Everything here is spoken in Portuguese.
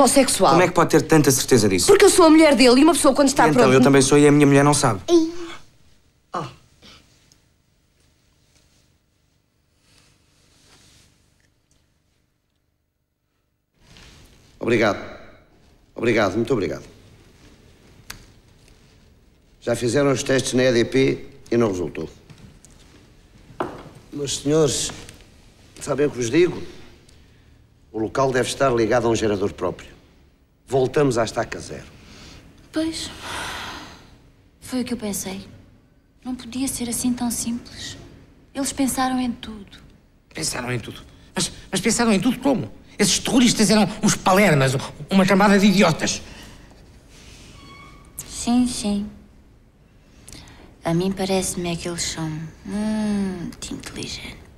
ou sexual. Como é que pode ter tanta certeza disso? Porque eu sou a mulher dele e uma pessoa quando está e então, pronta... Então, eu também sou e a minha mulher não sabe. Ai. Oh. Ah. Obrigado. Obrigado, muito obrigado. Já fizeram os testes na EDP e não resultou. Mas, senhores, sabem o que vos digo? O local deve estar ligado a um gerador próprio. Voltamos à estaca zero. Pois. Foi o que eu pensei. Não podia ser assim tão simples. Eles pensaram em tudo. Pensaram em tudo? Mas, mas pensaram em tudo como? Esses terroristas eram os palermas, uma camada de idiotas. Sim, sim. A mim parece-me é que eles são muito inteligentes.